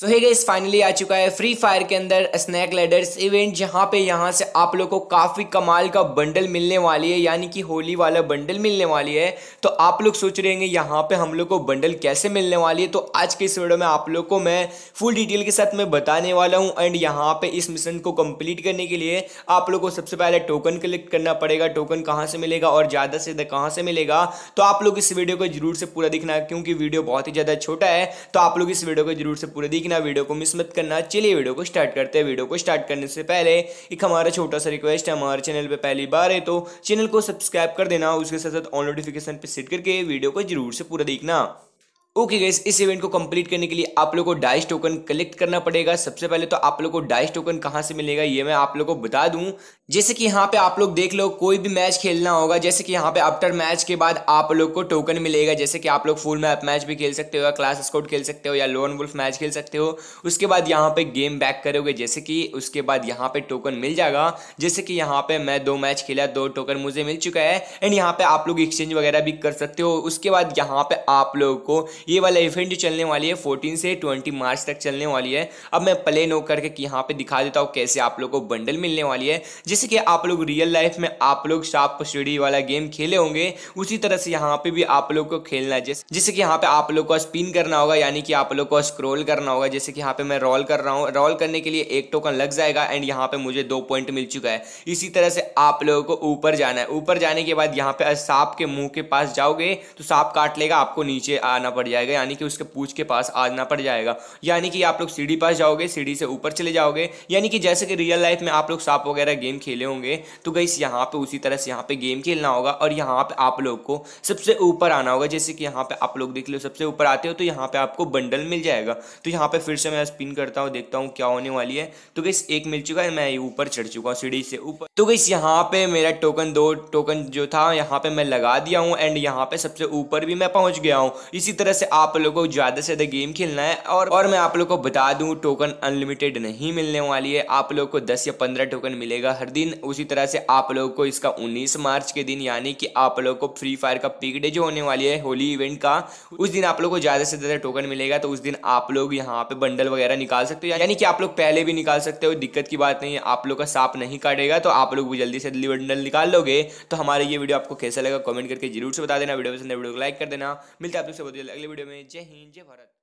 सो hey guys finally आ चुका है free fire के अंदर स्नैक लेडर्स इवेंट जहाँ पे यहाँ से आप लोग को काफ़ी कमाल का बंडल मिलने वाली है यानी कि होली वाला बंडल मिलने वाली है तो आप लोग सोच रहे होंगे यहाँ पे हम लोग को बंडल कैसे मिलने वाली है तो आज के इस वीडियो में आप लोग को मैं फुल डिटेल के साथ मैं बताने वाला हूँ एंड यहाँ पर इस मिशन को कम्प्लीट करने के लिए आप लोग को सबसे पहले टोकन कलेक्ट करना पड़ेगा टोकन कहाँ से मिलेगा और ज़्यादा से ज़्यादा कहाँ से मिलेगा तो आप लोग इस वीडियो को जरूर से पूरा दिखना क्योंकि वीडियो बहुत ही ज़्यादा छोटा है तो आप लोग इस वीडियो को जरूर से पूरा दिखना लेकिन वीडियो को मिस मत करना चलिए वीडियो को स्टार्ट करते हैं वीडियो को स्टार्ट करने से पहले एक हमारा छोटा सा रिक्वेस्ट है हमारे चैनल पर पहली बार है तो चैनल को सब्सक्राइब कर देना उसके साथ साथ ऑन नोटिफिकेशन पर सेट करके वीडियो को जरूर से पूरा देखना ओके okay गैस इस इवेंट को कंप्लीट करने के लिए आप लोगों को डाइस टोकन कलेक्ट करना पड़ेगा सबसे पहले तो आप लोगों को डाइस टोकन कहाँ से मिलेगा ये मैं आप लोगों को बता दूं जैसे कि यहाँ पे आप लोग देख लो कोई भी मैच खेलना होगा जैसे कि यहाँ पे आफ्टर मैच के बाद आप लोग को टोकन मिलेगा जैसे कि आप लोग फुल मैप मैच भी खेल सकते हो या क्लास स्कोट खेल सकते हो या लोन वुल्फ मैच खेल सकते हो उसके बाद यहाँ पे गेम बैक करोगे जैसे कि उसके बाद यहाँ पे टोकन मिल जाएगा जैसे कि यहाँ पे मैं दो मैच खेला दो टोकन मुझे मिल चुका है एंड यहाँ पे आप लोग एक्सचेंज वगैरह भी कर सकते हो उसके बाद यहाँ पे आप लोग को ये वाला इवेंट जो चलने वाली है फोर्टीन से ट्वेंटी मार्च तक चलने वाली है अब मैं प्ले नो करके यहाँ पे दिखा देता हूँ कैसे आप लोग को बंडल मिलने वाली है जिस जैसे कि आप लोग रियल लाइफ में आप लोग सांप सीढ़ी वाला गेम खेले होंगे उसी तरह से यहाँ पे भी आप लोग को खेलना है जैसे जैसे कि यहाँ पे आप लोग को स्पिन करना होगा यानी कि आप लोग को स्क्रोल करना होगा जैसे कि यहाँ पे मैं रोल कर रहा हूँ रोल करने के लिए एक टोकन लग जाएगा एंड यहाँ पे मुझे दो पॉइंट मिल चुका है इसी तरह से आप लोगों को ऊपर जाना है ऊपर जाने के बाद यहाँ पे सांप के मुंह के पास जाओगे तो सांप काट लेगा आपको नीचे आना पड़ जाएगा यानी कि उसके पूछ के पास आना पड़ जाएगा यानी कि आप लोग सीढ़ी पास जाओगे सीढ़ी से ऊपर चले जाओगे यानी कि जैसे कि रियल लाइफ में आप लोग सांप वगैरह गेम खेल खेले होंगे तो गई यहाँ पे उसी तरह से यहाँ पे गेम खेलना होगा और यहाँ पे आप लोग को सबसे ऊपर आना होगा जैसे कि यहाँ पे आप लोग देख लो सबसे ऊपर आते हो तो यहाँ पे आपको बंडल मिल जाएगा तो यहाँ पे फिर से मैं स्पिन करता हूँ देखता हूँ क्या होने वाली है तो गई एक मिल चुका है मैं ऊपर चढ़ चुका हूँ सीढ़ी से ऊपर तो गई यहाँ पे मेरा टोकन दो टोकन जो था यहाँ पे मैं लगा दिया हूँ एंड यहाँ पे सबसे ऊपर भी मैं पहुंच गया हूँ इसी तरह से आप लोग को ज़्यादा से ज़्यादा गेम खेलना है और और मैं आप लोग को बता दूं टोकन अनलिमिटेड नहीं मिलने वाली है आप लोग को 10 या 15 टोकन मिलेगा हर दिन दिन उसी तरह से आप लोगों को इसका 19 मार्च के दिन यानी कि आप लोगों को फ्री फायर का पिक डे जो होने वाली है होली इवेंट का उस दिन आप लोग को ज़्यादा से ज़्यादा टोकन मिलेगा तो उस दिन आप लोग यहाँ पे बंडल वगैरह निकाल सकते हो यानी कि आप लोग पहले भी निकाल सकते हो दिक्कत की बात नहीं है आप लोग का सांप नहीं काटेगा तो आप लोग जल्दी से जल्दी बंडल निकाल लोगे तो हमारे ये वीडियो आपको कैसा लगा कमेंट करके जरूर से बता देना वीडियो पसंद है वीडियो को लाइक कर देना मिलता है आप लोग अगले वीडियो में जय हिंद जय भारत